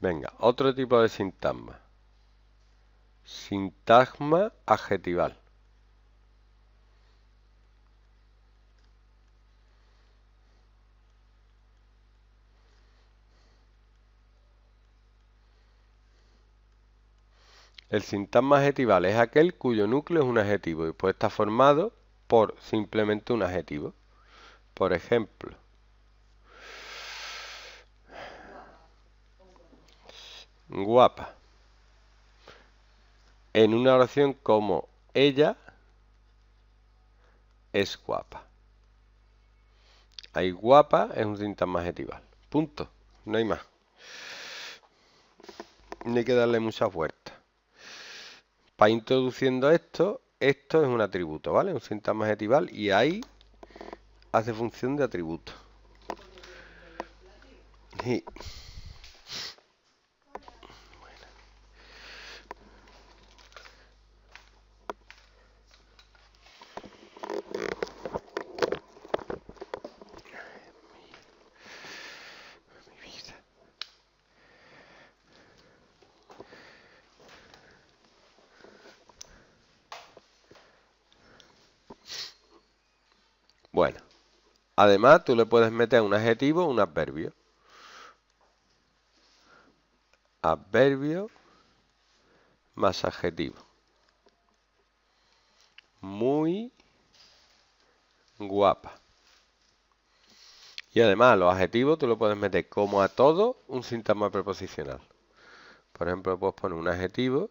Venga, otro tipo de sintagma. Sintagma adjetival. El sintagma adjetival es aquel cuyo núcleo es un adjetivo y puede estar formado por simplemente un adjetivo. Por ejemplo, guapa. En una oración como ella es guapa. hay guapa es un sintagma adjetival. Punto. No hay más. No hay que darle mucha fuerza Para introduciendo esto, esto es un atributo, ¿vale? Un sintagma adjetival y ahí hace función de atributo. Bueno, además tú le puedes meter un adjetivo, un adverbio. Adverbio más adjetivo. Muy guapa. Y además los adjetivos tú lo puedes meter como a todo un síntoma preposicional. Por ejemplo, puedes poner un adjetivo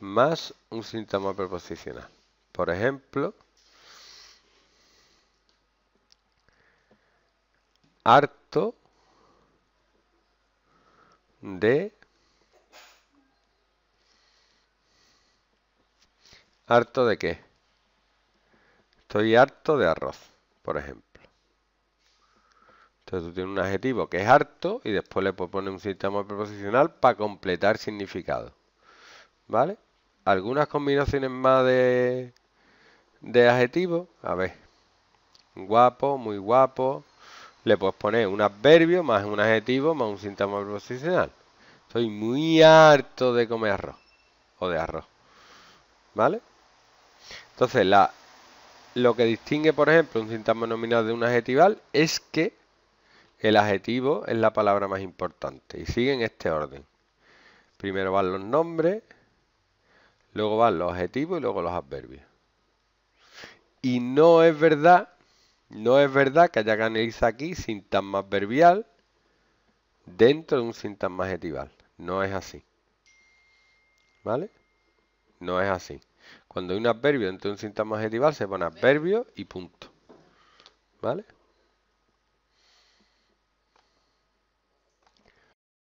más un síntoma preposicional. Por ejemplo, harto de harto de qué estoy harto de arroz por ejemplo entonces tú tienes un adjetivo que es harto y después le puedes poner un sistema preposicional para completar significado vale algunas combinaciones más de de adjetivos a ver guapo muy guapo le puedes poner un adverbio más un adjetivo más un sintagma proposicional. Estoy muy harto de comer arroz o de arroz. ¿Vale? Entonces, la, lo que distingue, por ejemplo, un sintagma nominal de un adjetival es que el adjetivo es la palabra más importante y sigue en este orden. Primero van los nombres, luego van los adjetivos y luego los adverbios. Y no es verdad no es verdad que haya que analizar aquí sintasma adverbial dentro de un sintagma adjetival. No es así. ¿Vale? No es así. Cuando hay un adverbio dentro de un sintagma adjetival se pone adverbio y punto. ¿Vale?